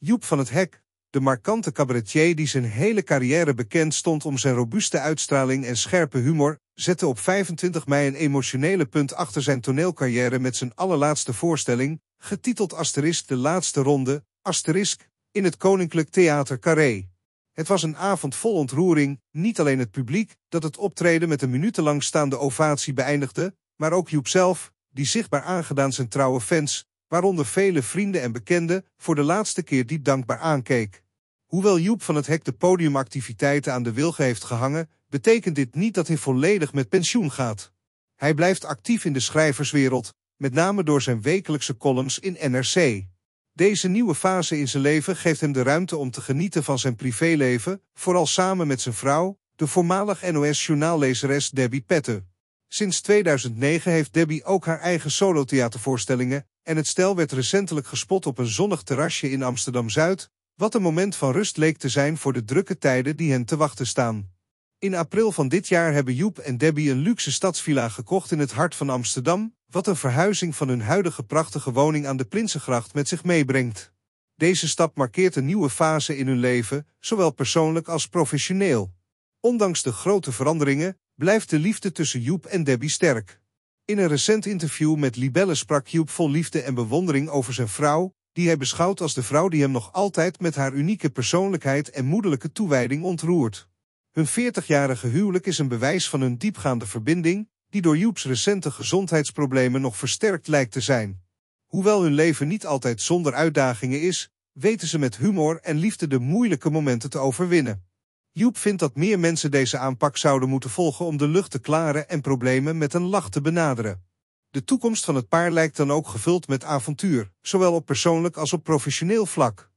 Joep van het Hek, de markante cabaretier die zijn hele carrière bekend stond om zijn robuuste uitstraling en scherpe humor, zette op 25 mei een emotionele punt achter zijn toneelcarrière met zijn allerlaatste voorstelling, getiteld Asterisk de laatste ronde, Asterisk, in het Koninklijk Theater Carré. Het was een avond vol ontroering, niet alleen het publiek, dat het optreden met een minutenlang staande ovatie beëindigde, maar ook Joep zelf, die zichtbaar aangedaan zijn trouwe fans, waaronder vele vrienden en bekenden, voor de laatste keer diep dankbaar aankeek. Hoewel Joep van het Hek de podiumactiviteiten aan de wilgen heeft gehangen, betekent dit niet dat hij volledig met pensioen gaat. Hij blijft actief in de schrijverswereld, met name door zijn wekelijkse columns in NRC. Deze nieuwe fase in zijn leven geeft hem de ruimte om te genieten van zijn privéleven, vooral samen met zijn vrouw, de voormalig NOS-journaallezeres Debbie Petten. Sinds 2009 heeft Debbie ook haar eigen solotheatervoorstellingen en het stel werd recentelijk gespot op een zonnig terrasje in Amsterdam-Zuid, wat een moment van rust leek te zijn voor de drukke tijden die hen te wachten staan. In april van dit jaar hebben Joep en Debbie een luxe stadsvilla gekocht in het hart van Amsterdam, wat een verhuizing van hun huidige prachtige woning aan de Prinsengracht met zich meebrengt. Deze stap markeert een nieuwe fase in hun leven, zowel persoonlijk als professioneel. Ondanks de grote veranderingen blijft de liefde tussen Joep en Debbie sterk. In een recent interview met Libelle sprak Joep vol liefde en bewondering over zijn vrouw, die hij beschouwt als de vrouw die hem nog altijd met haar unieke persoonlijkheid en moederlijke toewijding ontroert. Hun 40-jarige huwelijk is een bewijs van hun diepgaande verbinding, die door Joeps recente gezondheidsproblemen nog versterkt lijkt te zijn. Hoewel hun leven niet altijd zonder uitdagingen is, weten ze met humor en liefde de moeilijke momenten te overwinnen. Joep vindt dat meer mensen deze aanpak zouden moeten volgen om de lucht te klaren en problemen met een lach te benaderen. De toekomst van het paar lijkt dan ook gevuld met avontuur, zowel op persoonlijk als op professioneel vlak.